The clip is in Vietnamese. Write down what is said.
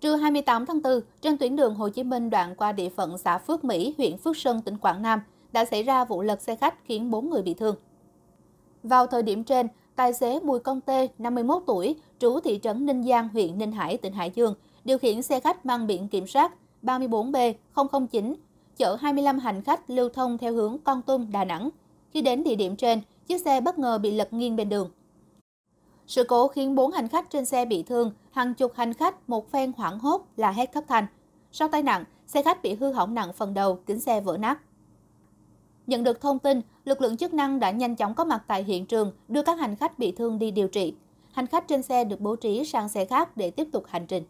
Trưa 28 tháng 4, trên tuyến đường Hồ Chí Minh đoạn qua địa phận xã Phước Mỹ, huyện Phước Sơn, tỉnh Quảng Nam, đã xảy ra vụ lật xe khách khiến 4 người bị thương. Vào thời điểm trên, tài xế Bùi Công Tê, 51 tuổi, trú thị trấn Ninh Giang, huyện Ninh Hải, tỉnh Hải Dương, điều khiển xe khách mang biển kiểm soát 34B009, chở 25 hành khách lưu thông theo hướng Con Tum, Đà Nẵng. Khi đến địa điểm trên, chiếc xe bất ngờ bị lật nghiêng bên đường. Sự cố khiến 4 hành khách trên xe bị thương, hàng chục hành khách một phen hoảng hốt là hét thất thanh. Sau tai nạn, xe khách bị hư hỏng nặng phần đầu, kính xe vỡ nát. Nhận được thông tin, lực lượng chức năng đã nhanh chóng có mặt tại hiện trường, đưa các hành khách bị thương đi điều trị. Hành khách trên xe được bố trí sang xe khác để tiếp tục hành trình.